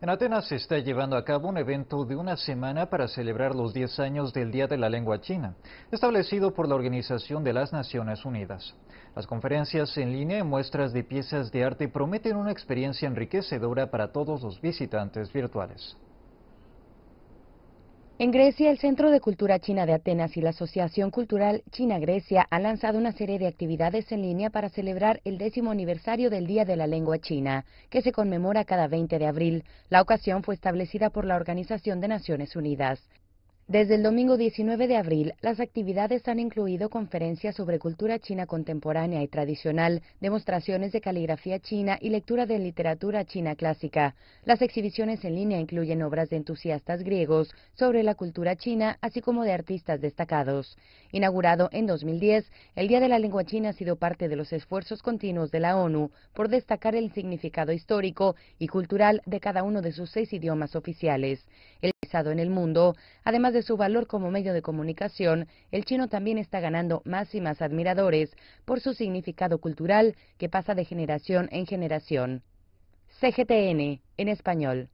En Atenas se está llevando a cabo un evento de una semana para celebrar los 10 años del Día de la Lengua China, establecido por la Organización de las Naciones Unidas. Las conferencias en línea y muestras de piezas de arte prometen una experiencia enriquecedora para todos los visitantes virtuales. En Grecia, el Centro de Cultura China de Atenas y la Asociación Cultural China-Grecia han lanzado una serie de actividades en línea para celebrar el décimo aniversario del Día de la Lengua China, que se conmemora cada 20 de abril. La ocasión fue establecida por la Organización de Naciones Unidas. Desde el domingo 19 de abril, las actividades han incluido conferencias sobre cultura china contemporánea y tradicional, demostraciones de caligrafía china y lectura de literatura china clásica. Las exhibiciones en línea incluyen obras de entusiastas griegos sobre la cultura china, así como de artistas destacados. Inaugurado en 2010, el Día de la Lengua China ha sido parte de los esfuerzos continuos de la ONU por destacar el significado histórico y cultural de cada uno de sus seis idiomas oficiales en el mundo. Además de su valor como medio de comunicación, el chino también está ganando más y más admiradores por su significado cultural que pasa de generación en generación. CGTN, en español.